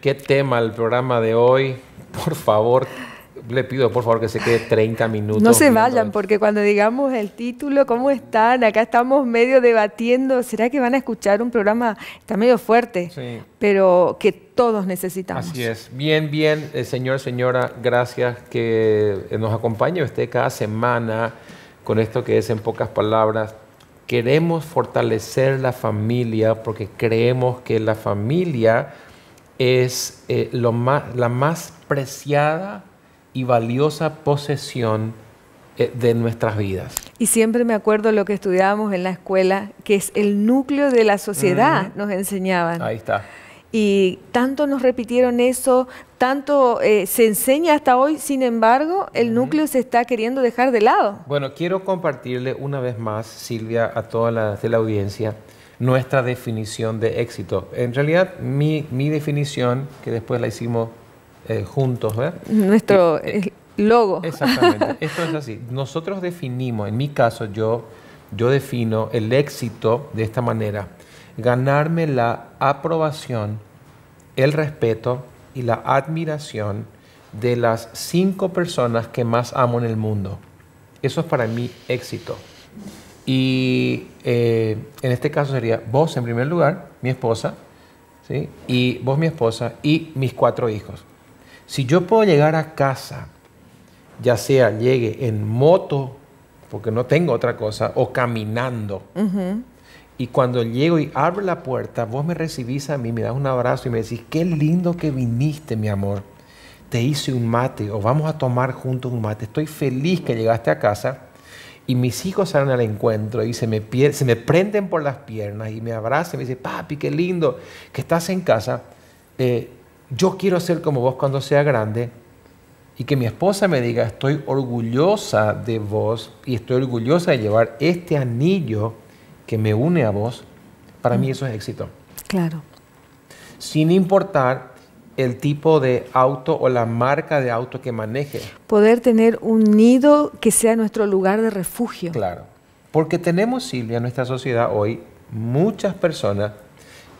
qué tema el programa de hoy. Por favor, le pido por favor que se quede 30 minutos. No se vayan, porque cuando digamos el título, ¿cómo están? Acá estamos medio debatiendo, ¿será que van a escuchar un programa? Está medio fuerte, pero que todos necesitamos. Así es. Bien, bien, eh, señor, señora, gracias que eh, nos acompañe usted cada semana con esto que es en pocas palabras. Queremos fortalecer la familia porque creemos que la familia es eh, lo la más preciada y valiosa posesión eh, de nuestras vidas. Y siempre me acuerdo lo que estudiábamos en la escuela, que es el núcleo de la sociedad, nos enseñaban. Ahí está. Y tanto nos repitieron eso, tanto eh, se enseña hasta hoy, sin embargo, el núcleo se está queriendo dejar de lado. Bueno, quiero compartirle una vez más, Silvia, a toda la, de la audiencia, nuestra definición de éxito. En realidad, mi, definición, que después la hicimos eh, juntos, Nuestro eh, logo. Exactamente, esto es así. Nosotros definimos, en mi caso, yo, yo defino el éxito de esta manera. Ganarme la aprobación, el respeto y la admiración de las cinco personas que más amo en el mundo. Eso es para mí éxito. Y eh, en este caso sería vos en primer lugar, mi esposa, ¿sí? y vos mi esposa y mis cuatro hijos. Si yo puedo llegar a casa, ya sea llegue en moto, porque no tengo otra cosa, o caminando, y cuando llego y abro la puerta, vos me recibís a mí, me das un abrazo y me decís, qué lindo que viniste, mi amor. Te hice un mate o vamos a tomar juntos un mate. Estoy feliz que llegaste a casa y mis hijos salen al encuentro y se me, me prenden por las piernas y me abrazan y me dicen, papi, qué lindo que estás en casa. Eh, yo quiero ser como vos cuando sea grande. Y que mi esposa me diga, estoy orgullosa de vos y estoy orgullosa de llevar este anillo que me une a vos. Para mí mm. eso es éxito. Claro. Sin importar el tipo de auto o la marca de auto que maneje. Poder tener un nido que sea nuestro lugar de refugio. Claro. Porque tenemos, Silvia, en nuestra sociedad hoy muchas personas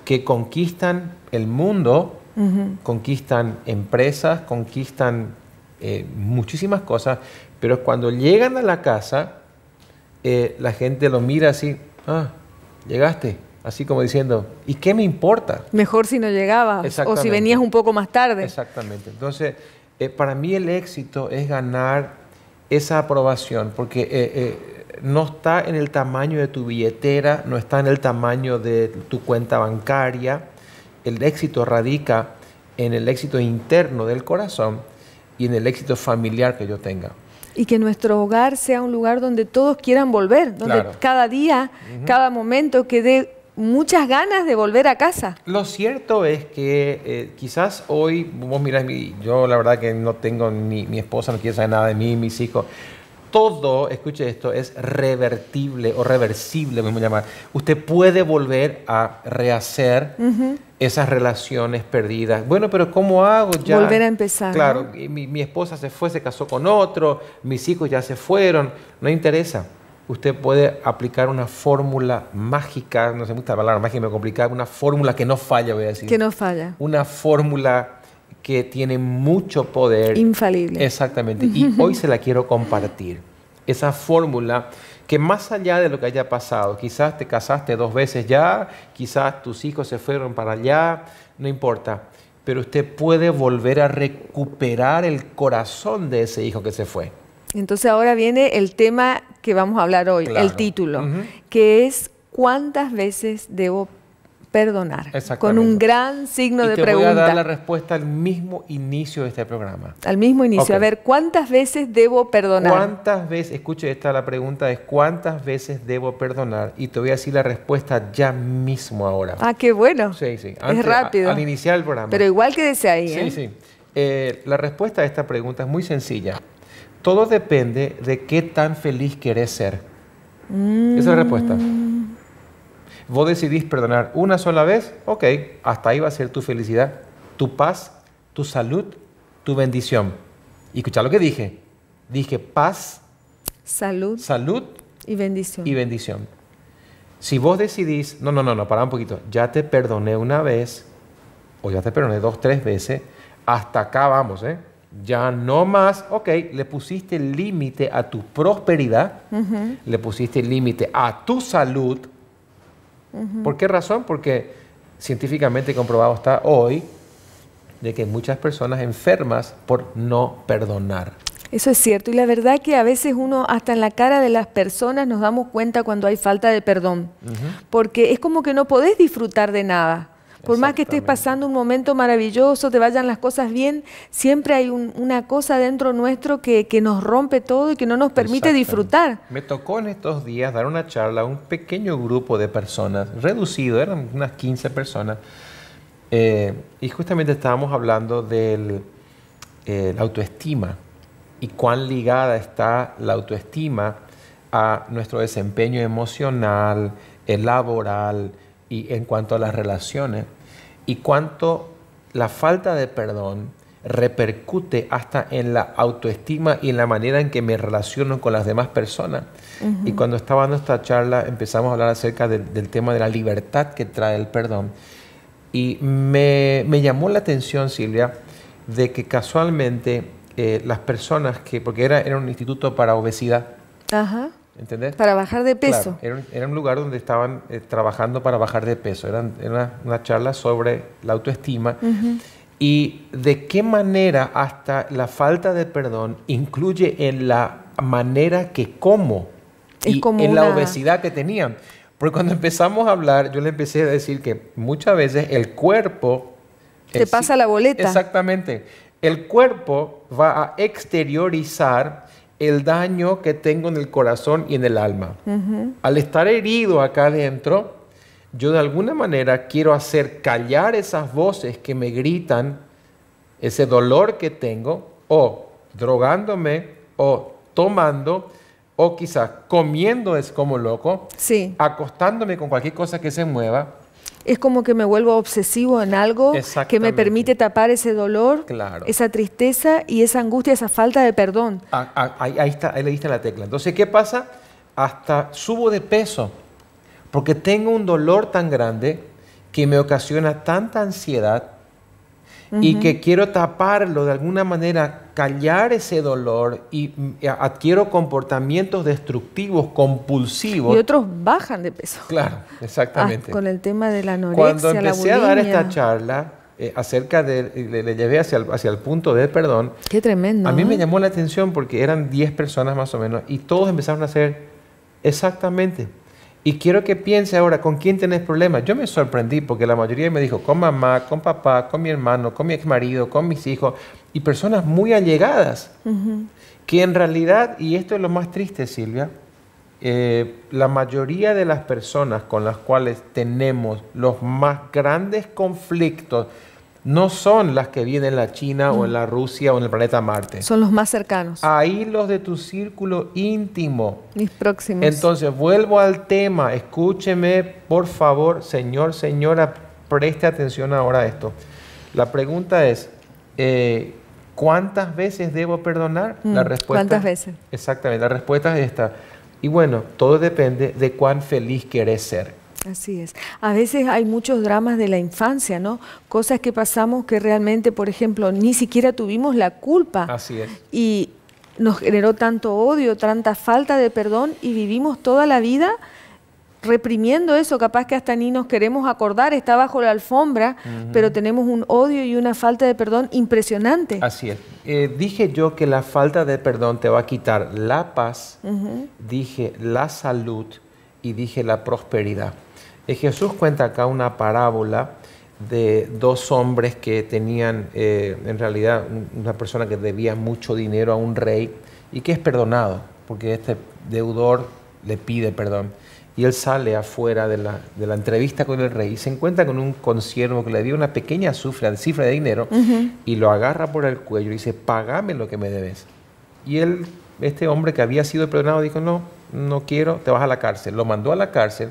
que conquistan el mundo, conquistan empresas, conquistan eh, muchísimas cosas, pero cuando llegan a la casa, eh, la gente lo mira así, ah, llegaste, Así como diciendo, ¿y qué me importa? Mejor si no llegaba o si venías un poco más tarde. Exactamente. Entonces, eh, para mí el éxito es ganar esa aprobación, porque eh, eh, no está en el tamaño de tu billetera, no está en el tamaño de tu cuenta bancaria. El éxito radica en el éxito interno del corazón y en el éxito familiar que yo tenga. Y que nuestro hogar sea un lugar donde todos quieran volver, donde cada día, cada momento quede muchas ganas de volver a casa. Lo cierto es que eh, quizás hoy, vos mirás, yo la verdad que no tengo ni mi esposa, no quiere saber nada de mí, mis hijos. Todo, escuche esto, es revertible o reversible, a llamar. Usted puede volver a rehacer esas relaciones perdidas. Bueno, pero ¿cómo hago ya? Volver a empezar. Claro, mi, mi esposa se fue, se casó con otro, mis hijos ya se fueron, no interesa usted puede aplicar una fórmula mágica, no sé la palabra mágica, me complica, una fórmula que no falla, voy a decir. Que no falla. Una fórmula que tiene mucho poder. Infalible. Exactamente. Y hoy se la quiero compartir. Esa fórmula que más allá de lo que haya pasado, quizás te casaste dos veces ya, quizás tus hijos se fueron para allá, no importa, pero usted puede volver a recuperar el corazón de ese hijo que se fue. Entonces ahora viene el tema que vamos a hablar hoy, el título, que es ¿cuántas veces debo perdonar? Con un gran signo y de te Voy a dar la respuesta al mismo inicio de este programa. Al mismo inicio. A ver, ¿cuántas veces debo perdonar? ¿Cuántas veces? Escuche esta, la pregunta es ¿cuántas veces debo perdonar? Y te voy a decir la respuesta ya mismo ahora. Ah, qué bueno. Sí, sí. es rápido. al iniciar el programa. Pero igual que desde ahí. Sí, ¿eh? sí. Eh, la respuesta a esta pregunta es muy sencilla todo depende de qué tan feliz querés ser. Esa es la respuesta. Mm. Vos decidís perdonar una sola vez, ok, hasta ahí va a ser tu felicidad, tu paz, tu salud, tu bendición. Y escucha lo que dije. Dije paz, salud, salud y bendición. Y bendición. Si vos decidís, no, no, no, no, para un poquito, ya te perdoné una vez, o ya te perdoné dos, tres veces, hasta acá vamos, ¿eh? Ya no más, ok, le pusiste límite a tu prosperidad, le pusiste límite a tu salud. ¿Por qué razón? Porque científicamente comprobado está hoy de que muchas personas enfermas por no perdonar. Eso es cierto, y la verdad que a veces uno hasta en la cara de las personas nos damos cuenta cuando hay falta de perdón, porque es como que no podés disfrutar de nada. Por más que estés pasando un momento maravilloso, te vayan las cosas bien, siempre hay una cosa dentro nuestro que, nos rompe todo y que no nos permite disfrutar. Me tocó en estos días dar una charla a un pequeño grupo de personas, reducido, eran unas 15 personas, eh, y justamente estábamos hablando de eh, la autoestima y cuán ligada está la autoestima a nuestro desempeño emocional, el laboral, y en cuanto a las relaciones y cuánto la falta de perdón repercute hasta en la autoestima y en la manera en que me relaciono con las demás personas. Y cuando estaba dando esta charla empezamos a hablar acerca del tema de la libertad que trae el perdón. Y me, llamó la atención, Silvia, de que casualmente eh, las personas que, porque era, era un instituto para obesidad, ¿Entendés? Para bajar de peso. era, un, lugar donde estaban eh, trabajando para bajar de peso. era una, charla sobre la autoestima. Y de qué manera hasta la falta de perdón incluye en la manera que como y en la obesidad que tenían. Porque cuando empezamos a hablar, yo le empecé a decir que muchas veces el cuerpo... Te pasa la boleta. Exactamente. El cuerpo va a exteriorizar el daño que tengo en el corazón y en el alma. Al estar herido acá adentro, yo de alguna manera quiero hacer callar esas voces que me gritan ese dolor que tengo, o drogándome, o tomando, o quizás comiendo es como loco, acostándome con cualquier cosa que se mueva, es como que me vuelvo obsesivo en algo que me permite tapar ese dolor, esa tristeza y esa angustia, esa falta de perdón. Ah, ah, ahí, está, ahí le diste la tecla. Entonces, ¿qué pasa? Hasta subo de peso porque tengo un dolor tan grande que me ocasiona tanta ansiedad y que quiero taparlo de alguna manera, callar ese dolor y adquiero comportamientos destructivos, compulsivos. Y otros bajan de peso. Claro, exactamente. Ah, con el tema de la anorexia, Cuando empecé a dar esta charla, eh, acerca de, eh, le, llevé hacia el, hacia el, punto de perdón. Qué tremendo. A mí me llamó la atención porque eran 10 personas más o menos y todos empezaron a hacer exactamente. Y quiero que piense ahora, ¿con quién tenés problemas? Yo me sorprendí porque la mayoría me dijo, con mamá, con papá, con mi hermano, con mi ex marido, con mis hijos, y personas muy allegadas, que en realidad, y esto es lo más triste, Silvia, eh, la mayoría de las personas con las cuales tenemos los más grandes conflictos, no son las que vienen en la China o en la Rusia o en el planeta Marte. Son los más cercanos. Ahí los de tu círculo íntimo. Mis próximos. Entonces, vuelvo al tema. Escúcheme, por favor, señor, señora, preste atención ahora a esto. La pregunta es, eh, ¿cuántas veces debo perdonar? La mm, respuesta, ¿Cuántas veces? Exactamente, la respuesta es esta. Y bueno, todo depende de cuán feliz querés ser. Así es. A veces hay muchos dramas de la infancia, ¿no? Cosas que pasamos que realmente, por ejemplo, ni siquiera tuvimos la culpa. Así es. Y nos generó tanto odio, tanta falta de perdón y vivimos toda la vida reprimiendo eso, capaz que hasta ni nos queremos acordar, está bajo la alfombra, pero tenemos un odio y una falta de perdón impresionante. Así es. Eh, dije yo que la falta de perdón te va a quitar la paz, dije la salud y dije la prosperidad. Eh, Jesús cuenta acá una parábola de dos hombres que tenían eh, en realidad una persona que debía mucho dinero a un rey y que es perdonado, porque este deudor le pide perdón. Y él sale afuera de la, entrevista con el rey y se encuentra con un consiervo que le dio una pequeña cifra, cifra de dinero y lo agarra por el cuello y dice, pagame lo que me debes. Y él, este hombre que había sido perdonado, dijo, no, no quiero, te vas a la cárcel. Lo mandó a la cárcel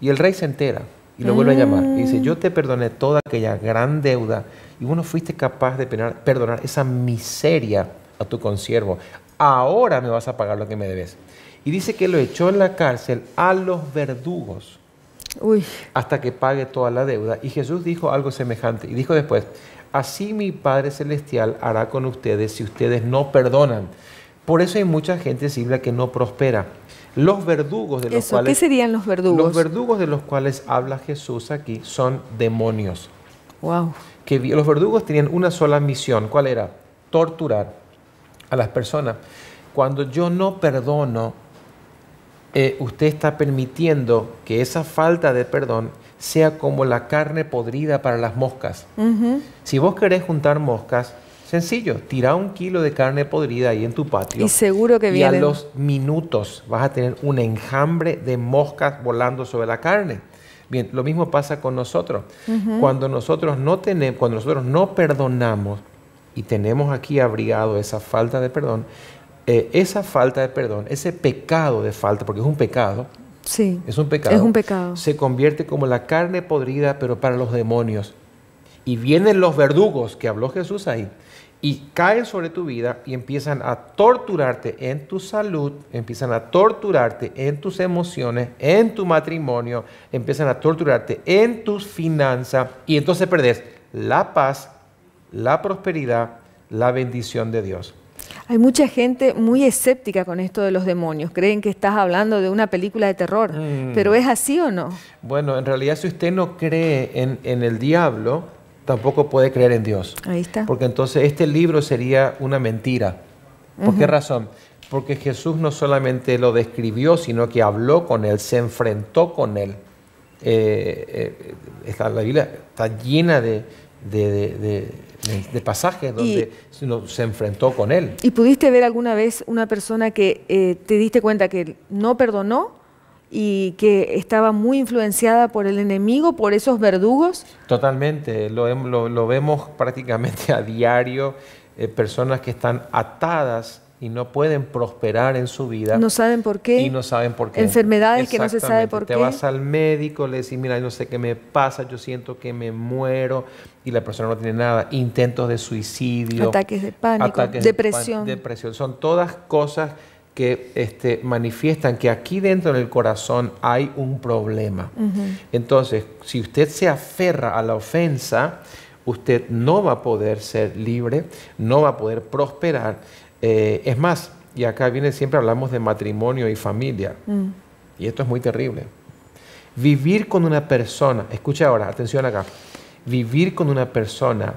y el rey se entera y lo vuelve a llamar. Y dice, yo te perdoné toda aquella gran deuda y vos no fuiste capaz de perdonar esa miseria a tu consiervo. Ahora me vas a pagar lo que me debes. Y dice que lo echó en la cárcel a los verdugos hasta que pague toda la deuda. Y Jesús dijo algo semejante. Y dijo después, así mi Padre Celestial hará con ustedes si ustedes no perdonan. Por eso hay mucha gente, civil que no prospera los verdugos de los cuales... ¿Qué serían los verdugos? Los verdugos de los cuales habla Jesús aquí son demonios. Wow. Que los verdugos tenían una sola misión. ¿Cuál era? Torturar a las personas. Cuando yo no perdono, eh, usted está permitiendo que esa falta de perdón sea como la carne podrida para las moscas. Si vos querés juntar moscas, Sencillo, tira un kilo de carne podrida ahí en tu patio. Y seguro que vienen. Y a los minutos vas a tener un enjambre de moscas volando sobre la carne. Bien, lo mismo pasa con nosotros. Cuando nosotros no tenemos, cuando nosotros no perdonamos y tenemos aquí abrigado esa falta de perdón, eh, esa falta de perdón, ese pecado de falta, porque es un pecado. Sí. Es un pecado. Es un pecado. Se convierte como la carne podrida, pero para los demonios. Y vienen los verdugos que habló Jesús ahí y caen sobre tu vida y empiezan a torturarte en tu salud, empiezan a torturarte en tus emociones, en tu matrimonio, empiezan a torturarte en tus finanzas y entonces perdés la paz, la prosperidad, la bendición de Dios. Hay mucha gente muy escéptica con esto de los demonios. Creen que estás hablando de una película de terror. Mm. ¿Pero es así o no? Bueno, en realidad si usted no cree en el diablo, tampoco puede creer en Dios. Ahí está. Porque entonces este libro sería una mentira. ¿Por qué razón? Porque Jesús no solamente lo describió, sino que habló con él, se enfrentó con él. Eh, eh, la Biblia está llena de, de, pasajes donde se enfrentó con él. ¿Y pudiste ver alguna vez una persona que eh, te diste cuenta que no perdonó y que estaba muy influenciada por el enemigo, por esos verdugos. Totalmente, lo, lo, vemos prácticamente a diario, eh, personas que están atadas y no pueden prosperar en su vida. No saben por qué. Y no saben por qué. Enfermedades que no se sabe por qué. Te vas al médico, le decís, mira, no sé qué me pasa, yo siento que me muero y la persona no tiene nada. Intentos de suicidio. Ataques de pánico, depresión. depresión. Son todas cosas que este, manifiestan que aquí dentro del corazón hay un problema. Entonces, si usted se aferra a la ofensa, usted no va a poder ser libre, no va a poder prosperar. Eh, es más, y acá viene siempre hablamos de matrimonio y familia, mm. y esto es muy terrible. Vivir con una persona, escucha ahora, atención acá, vivir con una persona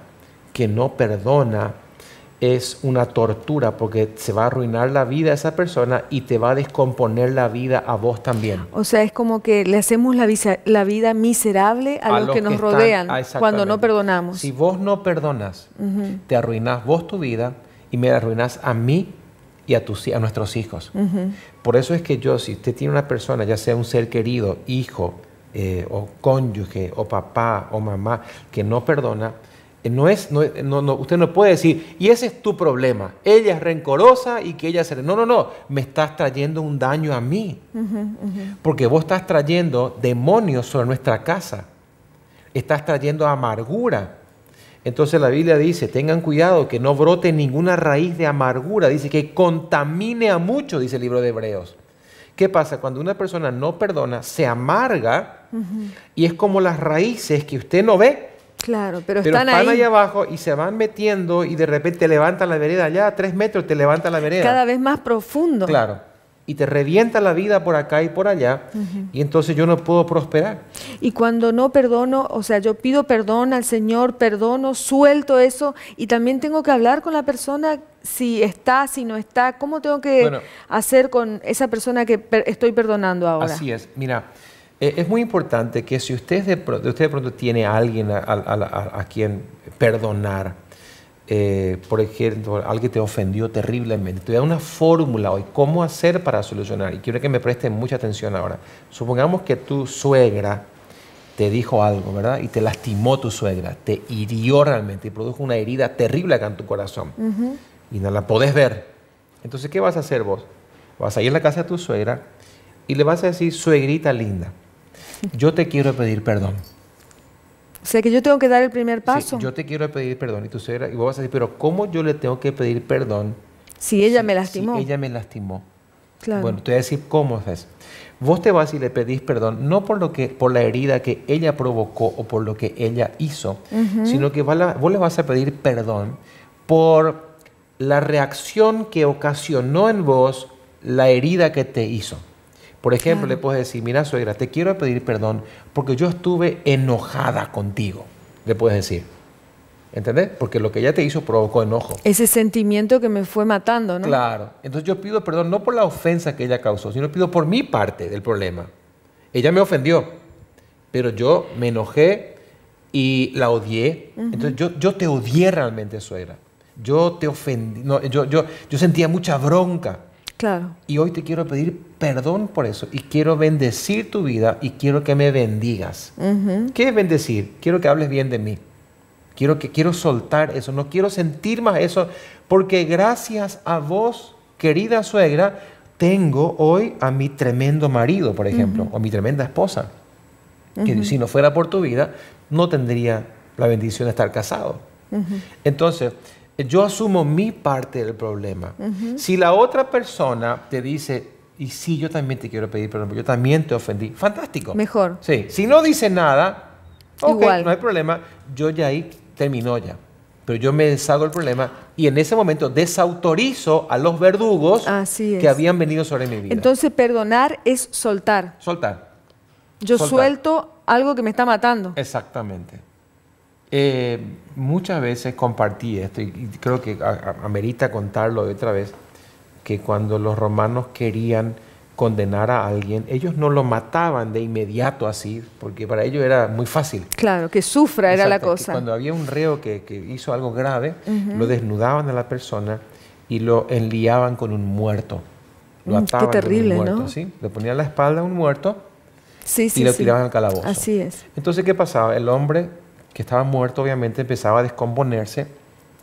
que no perdona es una tortura porque se va a arruinar la vida a esa persona y te va a descomponer la vida a vos también. O sea, es como que le hacemos la, vida miserable a, los, que, nos rodean ah, cuando no perdonamos. Si vos no perdonas, te arruinás vos tu vida y me arruinás a mí y a, nuestros hijos. Por eso es que yo, si usted tiene una persona, ya sea un ser querido, hijo, eh, o cónyuge, o papá, o mamá, que no perdona, eh, no es, eh, no, no, usted no puede decir, y ese es tu problema, ella es rencorosa y que ella se... No, no, no, me estás trayendo un daño a mí, porque vos estás trayendo demonios sobre nuestra casa, estás trayendo amargura. Entonces la Biblia dice, tengan cuidado que no brote ninguna raíz de amargura, dice que contamine a mucho, dice el libro de Hebreos. ¿Qué pasa? Cuando una persona no perdona, se amarga y es como las raíces que usted no ve, Claro, pero, están, ahí. abajo y se van metiendo y de repente levanta la vereda allá, a tres metros te levanta la vereda. Cada vez más profundo. Claro. Y te revienta la vida por acá y por allá, y entonces yo no puedo prosperar. Y cuando no perdono, o sea, yo pido perdón al Señor, perdono, suelto eso, y también tengo que hablar con la persona si está, si no está, cómo tengo que hacer con esa persona que estoy perdonando ahora. Así es, mira, eh, es muy importante que si usted de, pronto, usted de pronto tiene alguien a, quien perdonar, eh, por ejemplo, alguien te ofendió terriblemente, te voy a dar una fórmula hoy, cómo hacer para solucionar. Y quiero que me presten mucha atención ahora. Supongamos que tu suegra te dijo algo, ¿verdad? Y te lastimó tu suegra, te hirió realmente y produjo una herida terrible acá en tu corazón. Y no la podés ver. Entonces, ¿qué vas a hacer vos? Vas a ir a la casa de tu suegra y le vas a decir, suegrita linda, yo te quiero pedir perdón. O sea que yo tengo que dar el primer paso. Sí, yo te quiero pedir perdón. Y tú vas a decir, pero ¿cómo yo le tengo que pedir perdón? Si ella me lastimó. Si ella me lastimó. Claro. Bueno, te voy a decir cómo es. Vos te vas y le pedís perdón, no por lo que, por la herida que ella provocó o por lo que ella hizo, sino que vos le vas a pedir perdón por la reacción que ocasionó en vos la herida que te hizo. Por ejemplo, le puedes decir, mira suegra, te quiero pedir perdón porque yo estuve enojada contigo. Le puedes decir. ¿Entendés? Porque lo que ella te hizo provocó enojo. Ese sentimiento que me fue matando, ¿no? Claro. Entonces yo pido perdón no por la ofensa que ella causó, sino pido por mi parte del problema. Ella me ofendió, pero yo me enojé y la odié. Entonces yo, te odié realmente, suegra. Yo te ofendí, yo, yo, yo sentía mucha bronca. Claro. Y hoy te quiero pedir perdón por eso y quiero bendecir tu vida y quiero que me bendigas. ¿Qué es bendecir? Quiero que hables bien de mí. Quiero que quiero soltar eso, no quiero sentir más eso, porque gracias a vos, querida suegra, tengo hoy a mi tremendo marido, por ejemplo, o a mi tremenda esposa. Que si no fuera por tu vida, no tendría la bendición de estar casado. Entonces, yo asumo mi parte del problema. Si la otra persona te dice, y sí, yo también te quiero pedir perdón, yo también te ofendí. Fantástico. Mejor. Sí, si no dice nada, Igual. no hay problema, yo ya ahí terminó ya. Pero yo me deshago el problema y en ese momento desautorizo a los verdugos que habían venido sobre mi vida. Entonces, perdonar es soltar. Soltar. Yo suelto algo que me está matando. Exactamente. Eh, muchas veces compartí esto y, creo que amerita contarlo de otra vez que cuando los romanos querían condenar a alguien, ellos no lo mataban de inmediato así, porque para ellos era muy fácil. Claro, que sufra era la cosa. Cuando había un reo que, que hizo algo grave, lo desnudaban a la persona y lo enliaban con un muerto. Lo mm, ataban Qué terrible, con un muerto, ¿no? Le ponían la espalda a un muerto sí, y lo tiraban al calabozo. Así es. Entonces, ¿qué pasaba? El hombre que estaba muerto, obviamente, empezaba a descomponerse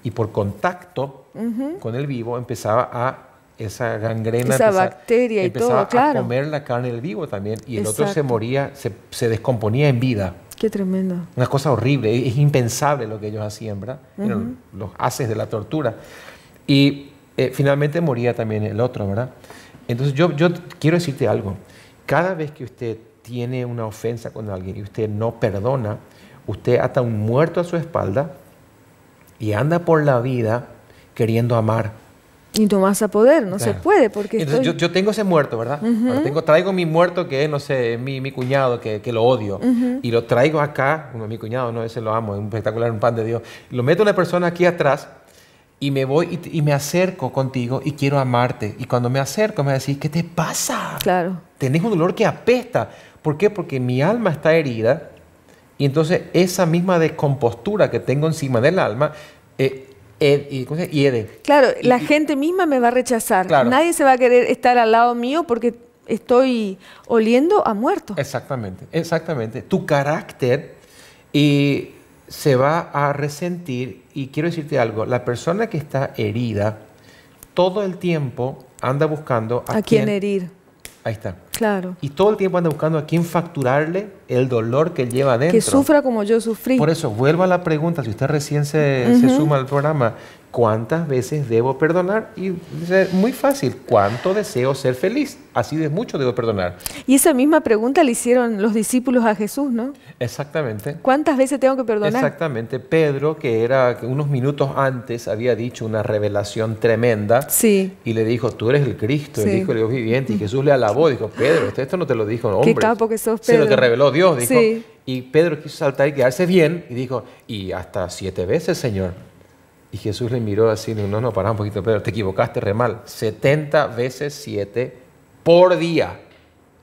y por contacto con el vivo empezaba a esa gangrena, esa bacteria y empezaba a comer la carne del vivo también y el otro se moría, se, descomponía en vida. Qué tremendo. Una cosa horrible, es, impensable lo que ellos hacían, ¿verdad? los haces de la tortura. Y eh, finalmente moría también el otro, ¿verdad? Entonces yo, yo quiero decirte algo, cada vez que usted tiene una ofensa con alguien y usted no perdona, usted ata un muerto a su espalda y anda por la vida queriendo amar y no a poder, no se puede. porque Entonces, yo, tengo ese muerto, ¿verdad? tengo, traigo mi muerto que, no sé, mi, mi cuñado, que, que, lo odio. Y lo traigo acá, bueno, mi cuñado, no, ese lo amo, es un espectacular, un pan de Dios. Lo meto una persona aquí atrás y me voy y, me acerco contigo y quiero amarte. Y cuando me acerco me decís, ¿qué te pasa? Claro. Tenés un dolor que apesta. ¿Por qué? Porque mi alma está herida y entonces esa misma descompostura que tengo encima del alma eh, y, Claro, la gente misma me va a rechazar. Nadie se va a querer estar al lado mío porque estoy oliendo a muerto. Exactamente, exactamente. Tu carácter y se va a resentir. Y quiero decirte algo, la persona que está herida todo el tiempo anda buscando a, ¿A quién herir. Ahí está. Y todo el tiempo anda buscando a quién facturarle el dolor que lleva dentro. Que sufra como yo sufrí. Por eso, vuelvo a la pregunta, si usted recién se, se suma al programa, ¿Cuántas veces debo perdonar? Y dice, muy fácil, ¿cuánto deseo ser feliz? Así de mucho debo perdonar. Y esa misma pregunta le hicieron los discípulos a Jesús, ¿no? Exactamente. ¿Cuántas veces tengo que perdonar? Exactamente. Pedro, que era que unos minutos antes había dicho una revelación tremenda. Sí. Y le dijo, tú eres el Cristo, sí. el Hijo de Dios viviente. Y Jesús le alabó, dijo, Pedro, esto no te lo dijo un hombre. Qué capo que sos, Pedro. lo te reveló Dios, dijo. Y Pedro quiso saltar y quedarse bien y dijo, y hasta siete veces, Señor. Y Jesús le miró así, no, no, para un poquito, Pedro, te equivocaste re mal. 70 veces 7 por día.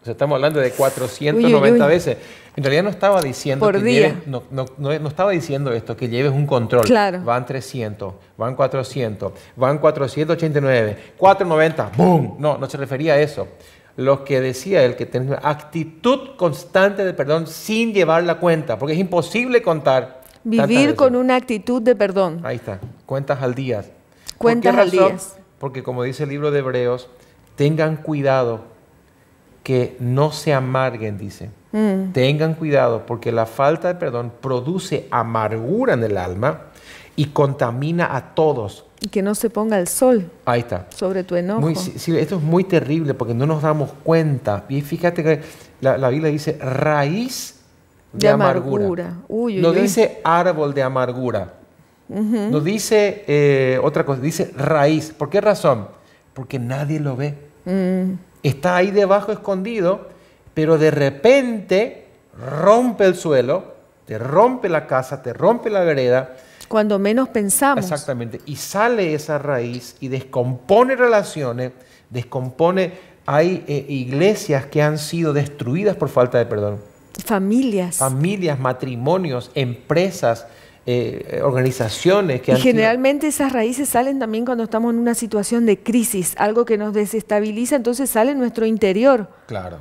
O sea, estamos hablando de 490 veces. En realidad no estaba diciendo por día. no, estaba diciendo esto, que lleves un control. Claro. Van 300, van 400, van 489, 490, ¡boom! No, no se refería a eso. Lo que decía él, que una actitud constante de perdón sin llevar la cuenta, porque es imposible contar Vivir con una actitud de perdón. Ahí está, cuentas al día. Cuentas al día. Porque como dice el libro de Hebreos, tengan cuidado que no se amarguen, dice. Mm. Tengan cuidado porque la falta de perdón produce amargura en el alma y contamina a todos. Y que no se ponga el sol. Ahí está. Sobre tu enojo. esto es muy terrible porque no nos damos cuenta. Y fíjate que la, la Biblia dice raíz de, amargura. no dice árbol de amargura. No dice eh, otra cosa, dice raíz. ¿Por qué razón? Porque nadie lo ve. Mm. Está ahí debajo escondido, pero de repente rompe el suelo, te rompe la casa, te rompe la vereda. Cuando menos pensamos. Exactamente. Y sale esa raíz y descompone relaciones, descompone... Hay eh, iglesias que han sido destruidas por falta de perdón. Familias. Familias, matrimonios, empresas, eh, organizaciones que... Y generalmente esas raíces salen también cuando estamos en una situación de crisis, algo que nos desestabiliza, entonces sale en nuestro interior. Claro,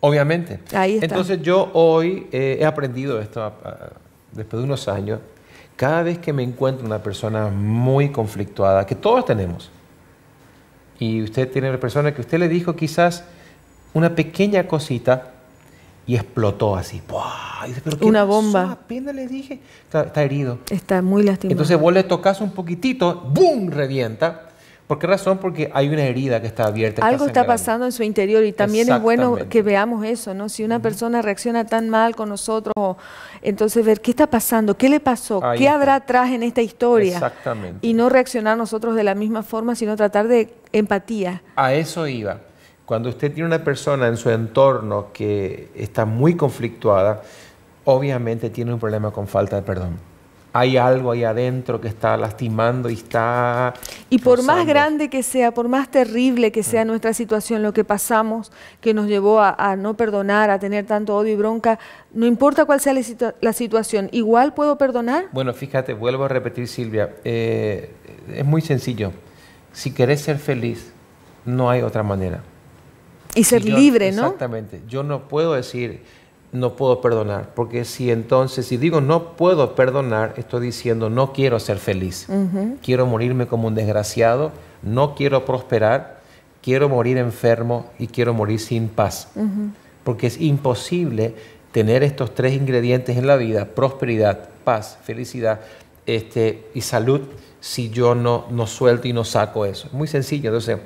obviamente. Ahí está. Entonces yo hoy eh, he aprendido esto ah, ah, después de unos años. Cada vez que me encuentro una persona muy conflictuada, que todos tenemos, y usted tiene la persona que usted le dijo quizás una pequeña cosita y explotó así. Una bomba. Apenas le dije, está, herido. Está muy lastimado. Entonces vos le tocas un poquitito, ¡boom! revienta. ¿Por qué razón? Porque hay una herida que está abierta. Algo está, pasando en su interior y también es bueno que veamos eso, ¿no? Si una persona reacciona tan mal con nosotros, entonces ver qué está pasando, qué le pasó, qué habrá atrás en esta historia. Exactamente. Y no reaccionar nosotros de la misma forma, sino tratar de empatía. A eso iba. Cuando usted tiene una persona en su entorno que está muy conflictuada, obviamente tiene un problema con falta de perdón. Hay algo ahí adentro que está lastimando y está... Y por más grande que sea, por más terrible que sea mm. nuestra situación, lo que pasamos, que nos llevó a, no perdonar, a tener tanto odio y bronca, no importa cuál sea la, situación, igual puedo perdonar. Bueno, fíjate, vuelvo a repetir Silvia, eh, es muy sencillo. Si querés ser feliz, no hay otra manera. Y ser libre, ¿no? Exactamente. Yo no puedo decir, no puedo perdonar, porque si entonces, si digo no puedo perdonar, estoy diciendo no quiero ser feliz, quiero morirme como un desgraciado, no quiero prosperar, quiero morir enfermo y quiero morir sin paz, porque es imposible tener estos tres ingredientes en la vida, prosperidad, paz, felicidad este, y salud, si yo no, no suelto y no saco eso. muy sencillo, entonces,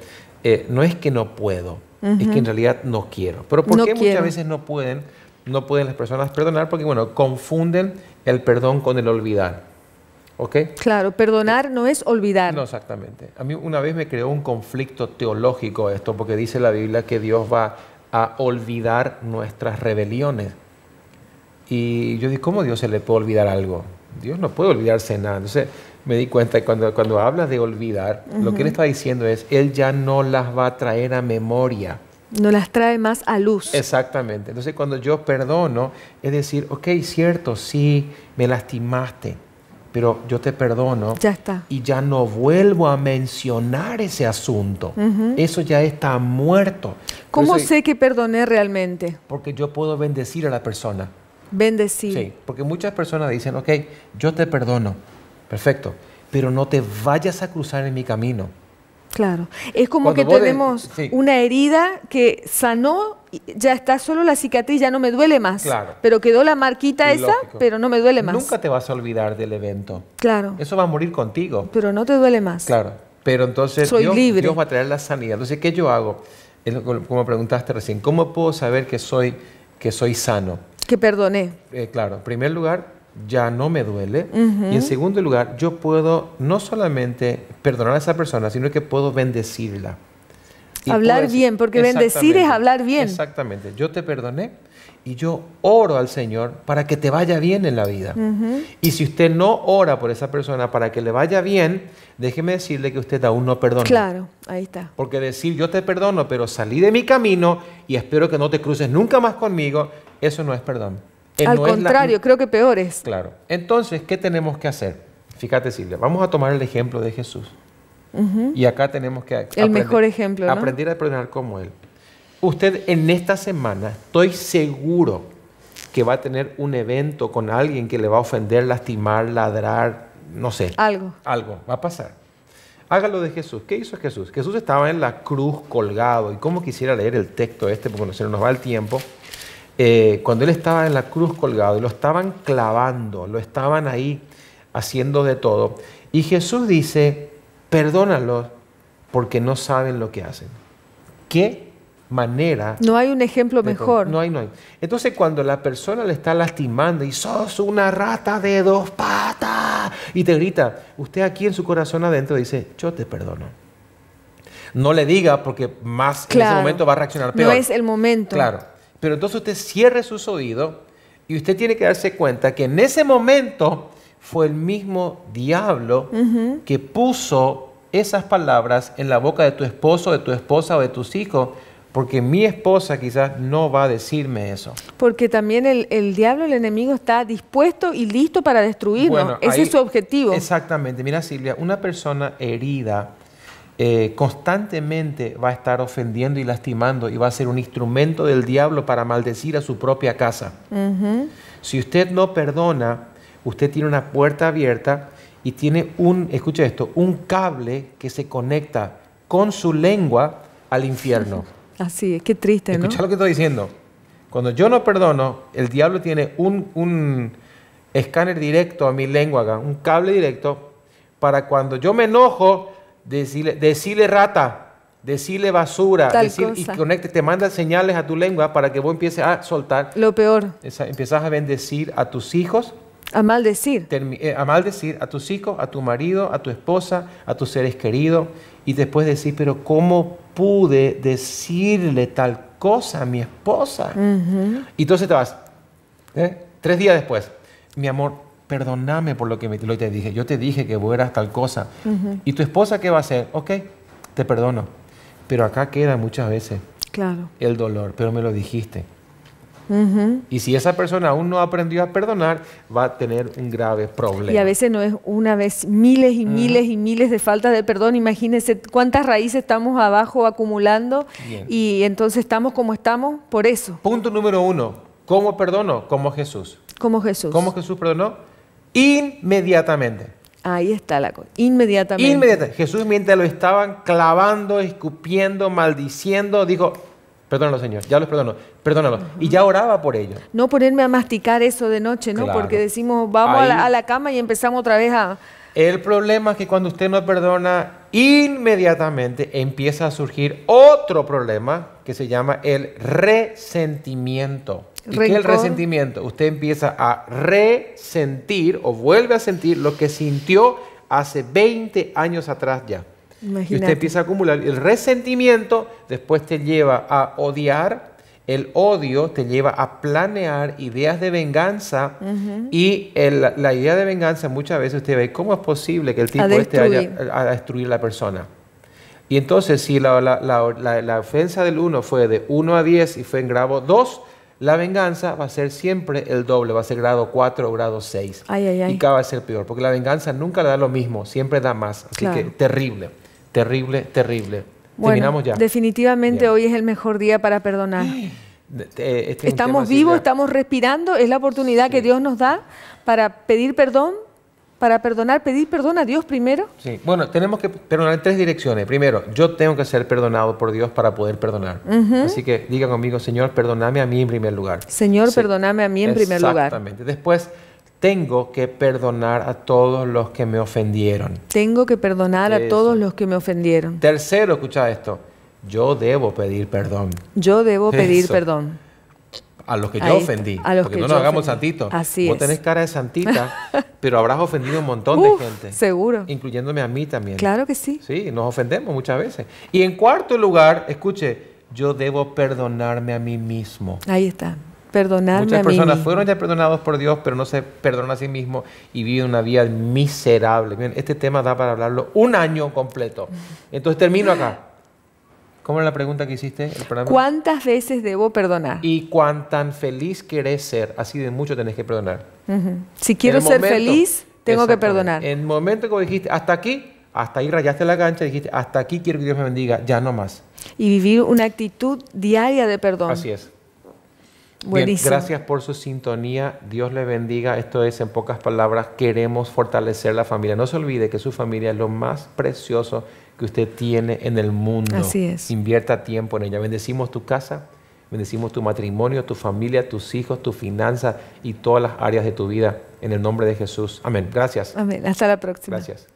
eh, no es que no puedo, es que en realidad no quiero. Pero ¿por qué muchas veces no pueden, no pueden las personas perdonar? Porque, bueno, confunden el perdón con el olvidar. ¿Ok? Claro, perdonar no es olvidar. No, exactamente. A mí una vez me creó un conflicto teológico esto, porque dice la Biblia que Dios va a olvidar nuestras rebeliones. Y yo dije, ¿cómo Dios se le puede olvidar algo? Dios no puede olvidarse nada. Entonces, me di cuenta que cuando, cuando hablas de olvidar, lo que él está diciendo es, él ya no las va a traer a memoria. No las trae más a luz. Exactamente. Entonces cuando yo perdono, es decir, ok, cierto, sí, me lastimaste, pero yo te perdono. Ya está. Y ya no vuelvo a mencionar ese asunto. Eso ya está muerto. ¿Cómo sé que perdoné realmente? Porque yo puedo bendecir a la persona. Bendecir. Sí, porque muchas personas dicen, ok, yo te perdono perfecto, pero no te vayas a cruzar en mi camino. Claro, es como que tenemos una herida que sanó, ya está solo la cicatriz, ya no me duele más. Claro. Pero quedó la marquita esa, pero no me duele más. Nunca te vas a olvidar del evento. Claro. Eso va a morir contigo. Pero no te duele más. Claro. Pero entonces Soy Dios, libre. va a traer la sanidad. Entonces, ¿qué yo hago? Como preguntaste recién, ¿cómo puedo saber que soy, que soy sano? Que perdoné. Eh, claro, en primer lugar, ya no me duele. Y en segundo lugar, yo puedo no solamente perdonar a esa persona, sino que puedo bendecirla. hablar bien, porque bendecir es hablar bien. Exactamente. Yo te perdoné y yo oro al Señor para que te vaya bien en la vida. Y si usted no ora por esa persona para que le vaya bien, déjeme decirle que usted aún no perdona. Claro, ahí está. Porque decir yo te perdono, pero salí de mi camino y espero que no te cruces nunca más conmigo, eso no es perdón. Eh, Al contrario, creo que peor es. Claro. Entonces, ¿qué tenemos que hacer? Fíjate, Silvia, vamos a tomar el ejemplo de Jesús. Y acá tenemos que... El aprender, mejor ejemplo. ¿no? Aprender a aprender como Él. Usted en esta semana, estoy seguro que va a tener un evento con alguien que le va a ofender, lastimar, ladrar, no sé. Algo. Algo, va a pasar. Hágalo de Jesús. ¿Qué hizo Jesús? Jesús estaba en la cruz colgado. Y cómo quisiera leer el texto este, porque no se nos va el tiempo. Eh, cuando él estaba en la cruz colgado, y lo estaban clavando, lo estaban ahí haciendo de todo. Y Jesús dice, perdónalos porque no saben lo que hacen. ¿Qué manera? No hay un ejemplo mejor. No hay, no hay. Entonces cuando la persona le está lastimando y sos una rata de dos patas y te grita, usted aquí en su corazón adentro dice, yo te perdono. No le diga porque más en ese momento va a reaccionar peor. No es el momento. Claro. Pero entonces usted cierre sus oídos y usted tiene que darse cuenta que en ese momento fue el mismo diablo que puso esas palabras en la boca de tu esposo, de tu esposa o de tus hijos, porque mi esposa quizás no va a decirme eso. Porque también el, el diablo, el enemigo, está dispuesto y listo para destruirnos. Ese es su objetivo. Exactamente. Mira, Silvia, una persona herida eh, constantemente va a estar ofendiendo y lastimando y va a ser un instrumento del diablo para maldecir a su propia casa. Si usted no perdona, usted tiene una puerta abierta y tiene un, escucha esto, un cable que se conecta con su lengua al infierno. Así es, que triste, ¿no? Escucha lo que estoy diciendo. Cuando yo no perdono, el diablo tiene un, un escáner directo a mi lengua, un cable directo, para cuando yo me enojo, decirle, decirle rata, decirle basura, y conecte, te manda señales a tu lengua para que vos empieces a soltar. Lo peor. empiezas a bendecir a tus hijos. A maldecir. Eh, a maldecir a tus hijos, a tu marido, a tu esposa, a tus seres queridos. Y después decir, pero ¿cómo pude decirle tal cosa a mi esposa? Y entonces te vas. ¿eh? Tres días después, mi amor, perdóname por lo que lo te dije, yo te dije que vos tal cosa. ¿Y tu esposa qué va a hacer? Ok, te perdono. Pero acá queda muchas veces claro. el dolor, pero me lo dijiste. Y si esa persona aún no aprendió a perdonar, va a tener un grave problema. Y a veces no es una vez, miles y miles y miles de faltas de perdón. Imagínense cuántas raíces estamos abajo acumulando y entonces estamos como estamos por eso. Punto número uno, ¿cómo perdono? Como Jesús. Como Jesús. ¿Cómo Jesús perdonó? Inmediatamente. Ahí está la cosa. Inmediatamente. Inmediatamente. Jesús, mientras lo estaban clavando, escupiendo, maldiciendo, dijo: Perdónalo, Señor, ya los perdono, perdónalo. Y ya oraba por ellos. No ponerme a masticar eso de noche, ¿no? Porque decimos, vamos a la, cama y empezamos otra vez a, el problema es que cuando usted no perdona, inmediatamente empieza a surgir otro problema que se llama el resentimiento. ¿Y qué es el resentimiento? Usted empieza a resentir o vuelve a sentir lo que sintió hace 20 años atrás ya. Y usted empieza a acumular. El resentimiento después te lleva a odiar, el odio te lleva a planear ideas de venganza y la idea de venganza muchas veces usted ve cómo es posible que el tipo este vaya a destruir la persona. Y entonces si la, ofensa del 1 fue de 1 a 10 y fue en grado 2, la venganza va a ser siempre el doble, va a ser grado 4 o grado 6. Y cada va a ser peor, porque la venganza nunca da lo mismo, siempre da más. Así que terrible, terrible, terrible. Bueno, ya. Definitivamente hoy es el mejor día para perdonar. Este estamos vivos, estamos respirando, es la oportunidad que Dios nos da para pedir perdón, para perdonar, pedir perdón a Dios primero. Sí, bueno, tenemos que perdonar en tres direcciones. Primero, yo tengo que ser perdonado por Dios para poder perdonar. Así que diga conmigo, Señor, perdóname a mí en primer lugar. Señor, perdóname a mí en primer lugar. Exactamente. Después, tengo que perdonar a todos los que me ofendieron. Tengo que perdonar a todos los que me ofendieron. Tercero, escucha esto. Yo debo pedir perdón. Yo debo pedir perdón. A los que yo este, ofendí. A los que no nos hagamos santitos. Así Vos tenés cara de santita, pero habrás ofendido un montón de gente. Seguro. Incluyéndome a mí también. Claro que sí. Sí, nos ofendemos muchas veces. Y en cuarto lugar, escuche, yo debo perdonarme a mí mismo. Ahí está. Perdonarme Muchas personas fueron ya perdonados por Dios, pero no se perdonan a sí mismos y viven una vida miserable. Miren, este tema da para hablarlo un año completo. Entonces termino acá. ¿Cómo era la pregunta que hiciste? ¿Cuántas veces debo perdonar? Y cuán tan feliz querés ser. Así de mucho tenés que perdonar. Si quiero ser feliz, tengo que perdonar. En el momento que dijiste, hasta aquí, hasta ahí rayaste la cancha, dijiste, hasta aquí quiero que Dios me bendiga, ya no más. Y vivir una actitud diaria de perdón. Así es gracias por su sintonía. Dios le bendiga. Esto es, en pocas palabras, queremos fortalecer la familia. No se olvide que su familia es lo más precioso que usted tiene en el mundo. Así es. Invierta tiempo en ella. Bendecimos tu casa, bendecimos tu matrimonio, tu familia, tus hijos, tu finanzas y todas las áreas de tu vida. En el nombre de Jesús. Amén. Gracias. Amén. Hasta la próxima. Gracias.